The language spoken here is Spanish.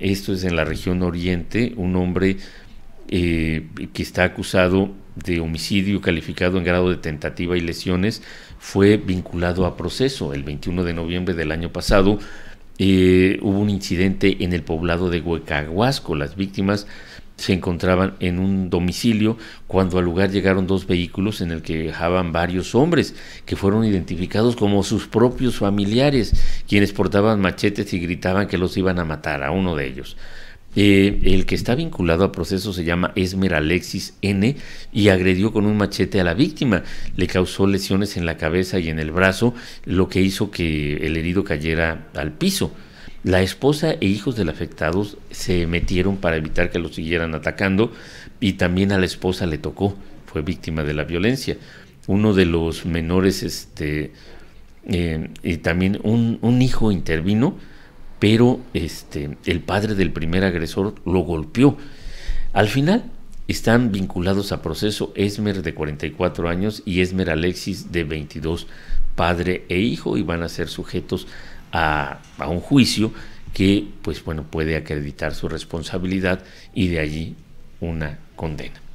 esto es en la región oriente, un hombre eh, que está acusado de homicidio calificado en grado de tentativa y lesiones fue vinculado a proceso el 21 de noviembre del año pasado. Eh, hubo un incidente en el poblado de Huecahuasco. Las víctimas se encontraban en un domicilio cuando al lugar llegaron dos vehículos en el que viajaban varios hombres que fueron identificados como sus propios familiares, quienes portaban machetes y gritaban que los iban a matar a uno de ellos. Eh, el que está vinculado al proceso se llama Esmer Alexis N y agredió con un machete a la víctima. Le causó lesiones en la cabeza y en el brazo, lo que hizo que el herido cayera al piso. La esposa e hijos del afectados se metieron para evitar que lo siguieran atacando y también a la esposa le tocó, fue víctima de la violencia. Uno de los menores, este, eh, y también un, un, hijo intervino, pero este, el padre del primer agresor lo golpeó. Al final están vinculados a proceso Esmer de 44 años y Esmer Alexis de 22, padre e hijo, y van a ser sujetos a, un juicio que pues bueno puede acreditar su responsabilidad y de allí una condena.